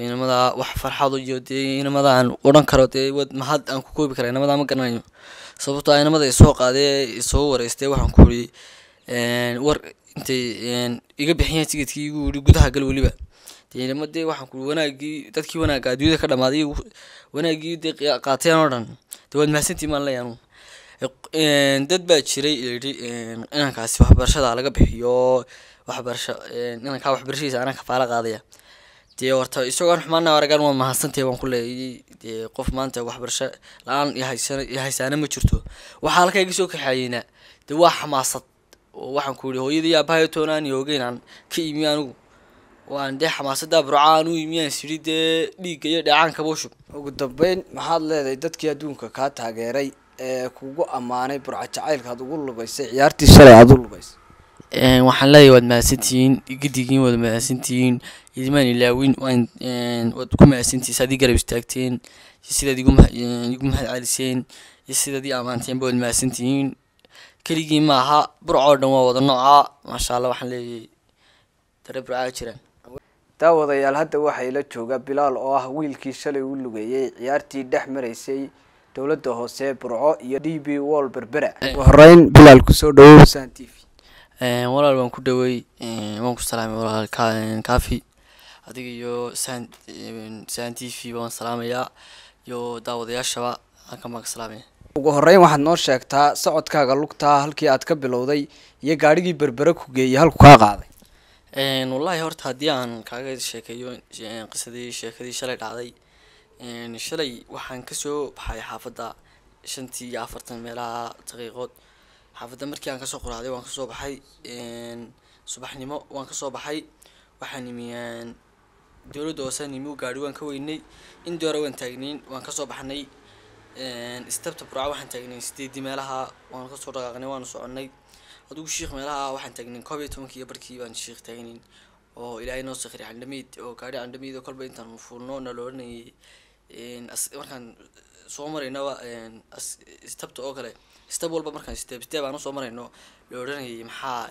horta wax farxado iyo dee inamadan odhan karo dee mahad aan ku koobi kara inamadaa ma garanayo sababto a ah inamada isoo qaadee isoo wareystee waxaan ku uri war intay iga bixiyeen tigidkii igu ii gudaha gal weliba dee dee waxaan kuui wanaagii dadkii wanaagga adduunyada ka dhamaaday wanaagii dee qaateen oo dhan dee waad mahadsantii maan leeya dad baa jiray yidhi inankaasi waxbarashada laga bixiyo waxbarasho inankaa waxbarashadiisa anaan kafaalo qaadaya dee horta isagoon xumaana aragaan waa mahadsantahy waan kuleeyay dee qof maanta waxbarasho la-aan haysaana ma jirto waxaa halkaa iga soo kaxeeyeynaa dee waa xamaasad oo waxaan ku yihi hooyadii aabahay toonaan iyo ogeynaan ka yimi anigu waan dee xamaasada burcaan u imi siri dee dhiigga iyo dheecaan kabuushub ugu dambeyn maxaad leedahay dadkii adduunka kaa taageeray ee kugu ammaanay burca jacaylka aad ugu lugaysay ciyaartii shalay aada u lugaysay waxaan leeyahy waad mahadsantihiin gedigiin waad mahadsantihiin idimaan ilaawin waad ku mahadsantihiin saad garab istaagteen sidaad igu mahad celiseen iyo sidaad ii ammaanteenba waad mahadsantihiin keligii ma aha burca dhan waa wada noocaa maasha allah waxaan leeyahay dareeburcaa jiraan daawadayaal hadda waxaa ila jooga bilaal oo ah wiilkii shalay u lugeeyey ciyaartii dhex maraysay dowladda hoose burco iyo d b wol berbera ugu horeyn bilaal kusoo dhawow san t v walaal waan ku dhawey waan ku salaamay walaal kafi adiga iyo san san t v waan salaamayaa iyo daawadayaashaba halkan baan ka salaamaya ugu horreyn waxaad noo sheegtaa socodkaaga lugtaa halkii aad ka bilowday iyo gaadhigii berbere ku geeyey halku kaa qaaday wallaahi horta haddii aan kaaga sheekeeyo qisadii sheekadii shalay dhacday shalay waxaan kasoo baxay xaafadda shantii iyo afartan meelaha daqiiqood xaafada markii aan kasoo qoraaday waan kasoo baxay subaxnimo waan kasoo baxay waxaan nimiyaan dowladda hoosa nimi u waan ka weynay in doora waan taagnayn waan kasoo baxnay istabta burca waxaan taagnayn sideedii meelaha waan kasoo dhaqaaqnay waanu soconay adigu shiikh meelaha ah waxaan taagnayn koob iyo tobankii iyo barkii baan shiikh taagnayn oo ilaahay noo sakhri candhamiid oo gaadhi candhamiid oo kolba intaan fuulno naloodhanayay markaan soo maraynaba istabta oo kale steb walba markaan steb steb aan usoo marayno la odhanayay maxaa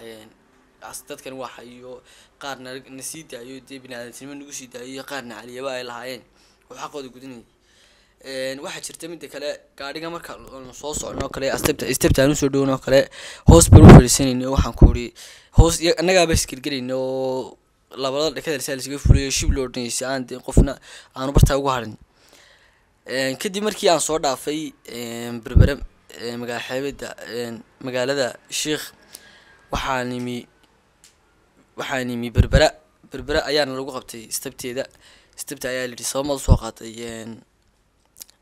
dadkan waxa iyo qaarna na daayo dee biniaadamtinimo nagu sii daayo iyo qaarna caliyaba ay lahaayeen oo xaqooda gudinayay waxaa jirta midda kale gaadhiga marka soo socno kale astebta aan usoo dhowno kale hoos baan u fariisanayna waxaan ku iri hoos annagaaba isgelgelayna oo labadada dhakadalsaa laisaga fuliyo shib loo odhanaysa aan de qofna aanu bartaa ugu harin kadib markii aan soo dhaafay berbere magaalada sheikh waxaa nimi waxaa nimi berbera berbera ayaana lagu qabtay stabteeda stabta ayaa layidhi soomaad usoo qaatay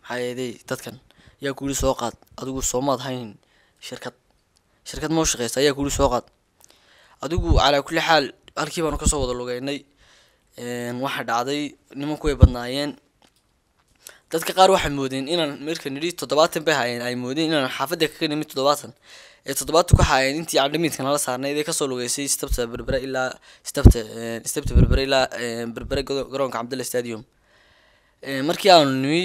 maxaayeedey dadkan ayaa ku soo qaad adigu soomaad hayn shirkad shirkad moo shaqeysa ayaa ku yiri soo qaad adigu calaa kulli xaal halkii baanu kasoo wada lugeynay waxaa dhacday nimanku way badnaayeen dadka qaar waxay moodeen inaan marka nidhi toddobaatan bay hayeen ay moodeen inaan xaafadda kaga nimid toddobaatan ee toddobaatan ku hayeen intii aan dhamiidkan saarnayd ee kasoo lugeysay stabta berbere ilaa stabta stabta berbere ilaa berbere garoonka cabdalla stadium markii aanu nimi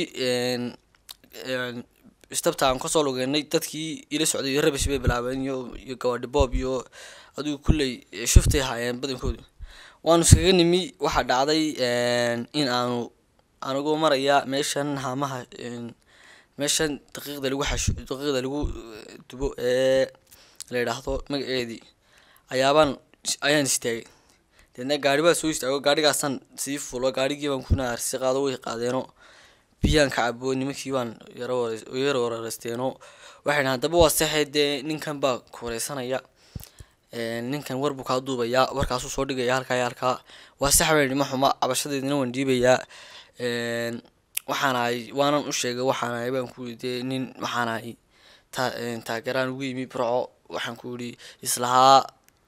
stabta aan kasoo lugeynay dadkii ila socday iyo rabish bay bilaabeen iyo iyo gawaadhi boob iyo adigu kulley shuftay haayeen badankoodu waanu iskaga nimi waxaa dhacday in aanu anigoo maraya meeshan haamaha meeshan daqiiqda lagu xash daqiiqda lagu eh, dubo ee eh, la yidhaahdo magaceedii ayaabaan ayaan istaagay deedna gaari baa soo istaago gaarhigaasaan sii fulo gaarhigii baan kuna arsi qaado way qaadeeno biyaan ka cabo nimankii baan yar wareereysteeno waxay dhahan waa seexee dee ninkan baa kuwareysanaya ninkan warbuu kaa duubayaa warkaasu soo dhigaya halkaa iyo halkaa waa sax bay nima xuma cabashadeedina waan dhiibayaa waxaanahay ahay waanan usheegay waxaan ahay baan ku yii nin waxaan taageeraan ugu yimi burco waxaan ku yihi islahaa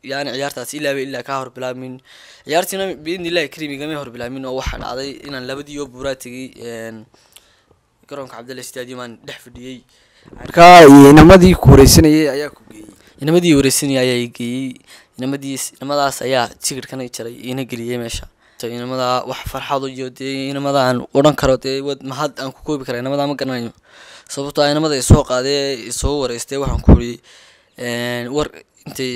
yani ciyaartaas ilaaba ilaa kaa horbilaamin ciyaartiina biidni illahi karim igama horbilaamin oo waxaa dhacday inaan labadii oo buuraa tegay garoonka cabdilla stadium aan dhex fadhiyey markaa inamadii ku wareysanayay ayaa ku geeyey inamadii wareysanayay ayaa geeyey inamadii inamadaas ayaa tikirkana jaray ina geliyey meesha nimada wax farxad u jiyo dee inamada aan odhan karo dee mahad aan ku koobi kara inamada ma garanayo sababtoo a ah inamada isoo qaadee isoo wareystay waxaan ku uri war intay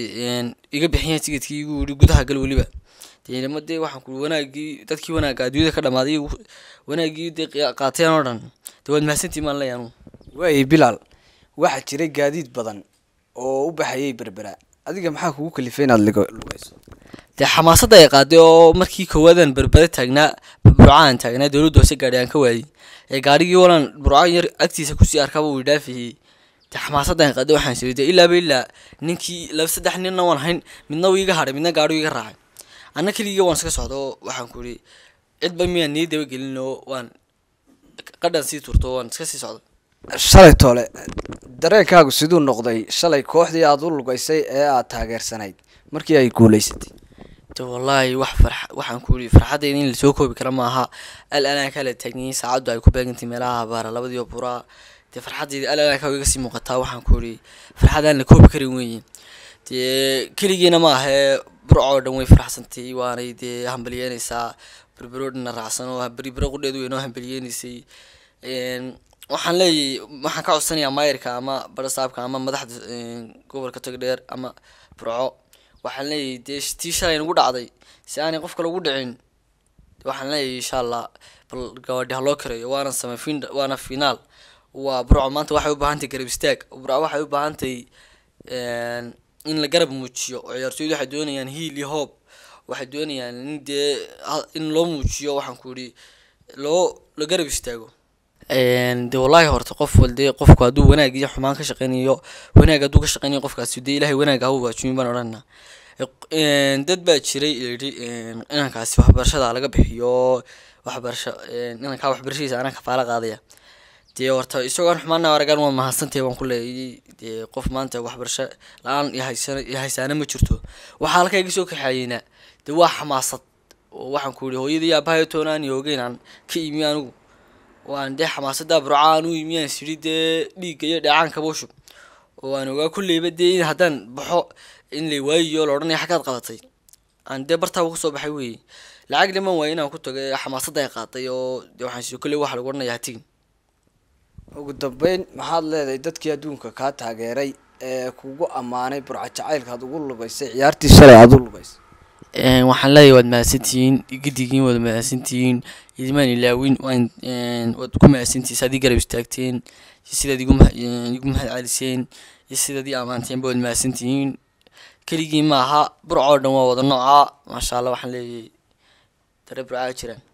iga bixiyeen tigidkii igu uri gudaha gal weliba dee dee waxaan ku wanaagii dadkii wanaagga adduunyada ka dhamaaday wanaagii dee qaateen oo dhan dee waad mahadsantiin maan leeyaanu waaye bilaal waxaa jiray gaadiid badan oo u baxayay berbera adiga maxaa kugu kalifay inaad lugeso dee xamaasadda ay qaaday oo markii koowaadan berbere taagnaa burcaan taagnaa dowladda hoose gaadhi aan ka waayey ee gaadhigii walan burcaan yar agtiisa kusii arkaaba uu dhaafiyey dee xamaasaddan waxaan siray dee ilaaba ilaa ninkii laba saddex ninna waan hayn midna uu iga hadhay midna gaadhu iga raacay anna keligii waan iska socdo oo waxaan ku ihi cidba miyaan nii dabagelin oo waan qadhaan sii turto waan iska sii socda shalay toole dareenkaagu siduu noqday shalay kooxdii aada u lugaysay ee aada taageersanayd markii ay guuleysatay wallaahi wax waxaan kuii farxaddeeda in lasoo koobi kara maaha al anaa kala taagniye saacaddu ay ku beegantahy meelaha abaara labadiiba buraa dee farxaddeedi al anaa kaga sii muuqataa waxaan ku ihi farxadaan la koobi karin weeye dee keligiina ma ahee burcoo dhan way faraxsantay waanay dee hambaliyeyneysaa berberoodhanna raacsan oo beribero qudheed weyn oo hambeliyeyneysay waxaan leeyahy waxaan ka codsanayaa mayrka ama barasaabka ama madaxda eh, gobolka togdheer ama burco waxaan leeyahy dee tii shalay nagu dhacday si aanay qof kale ugu dhicin waxaan leeyahy insha allah bal gabaadhi haloo kareeyo waana same waana finaal waa burco maanta waxay ubaahantahy garab istaag burco waxay ubaahantahy eh, in la garab muujiyo oo ciyaartooydu waxay doonayaan hiil iyo hoob waxay doonayaan in dee in loo muujiyo waxaan ku ihi loo la garab istaago de wallaahi horta qof walde qofku hadduu wanaag iyo xumaan ka shaqeynayo wanaag hadduu ka shaqeynayo qofkaasi dee ilahay wanaag ha waajimin baan odhanaa dad baa jiray yidhi inankaasi waxbarashada laga bixiyo waxbarasho inankaa waxbarashadiisa anaan kafaala qaadaya dee horta isagoon xumaana aragaan waa mahadsantahy waan ku leeyay dee qof maanta waxbarasho la-aan haysaana ma jirto waxaa halkayga soo kaxeeyeynaa dee waa xamaasad oo waxaan ku yihi hooyadii aabahaytoon aan iyo ogeyn ka imi anigu waan dee xamaasadda burcaan u yimiyaan sidhi dee dhiigga iyo dheecaankabu shub oo aan ogaa kulleyba dee in haddaan baxo in la waayiyo la odhanaya xaggaad qabatay aan dee bartaa ugu soo baxay weeye lacag dhiman waay inaan ku tagay xamaasada ay qaaday oo dee waxaan si kolley waxa lagu odhanaya hatigin ugu dambeyn maxaad leedahay dadkii adduunka kaa taageeray ee kugu ammaanay burca jacaylka aada ugu lugaysay ciyaartii shalay aad u lugaysay waxaan leeyahy waad mahadsantihiin gidigiin waad mahadsantihiin idimaan ilaawin waad ku mahadsantihiin saad ii garab istaagteen iyo sidaad igu mahad celiseen iyo sidaad ii ba waad mahadsantihiin keligii maaha burcoo dhan waa wada noocaa maasha allah waxaan leeyahay dare burcaa jiraan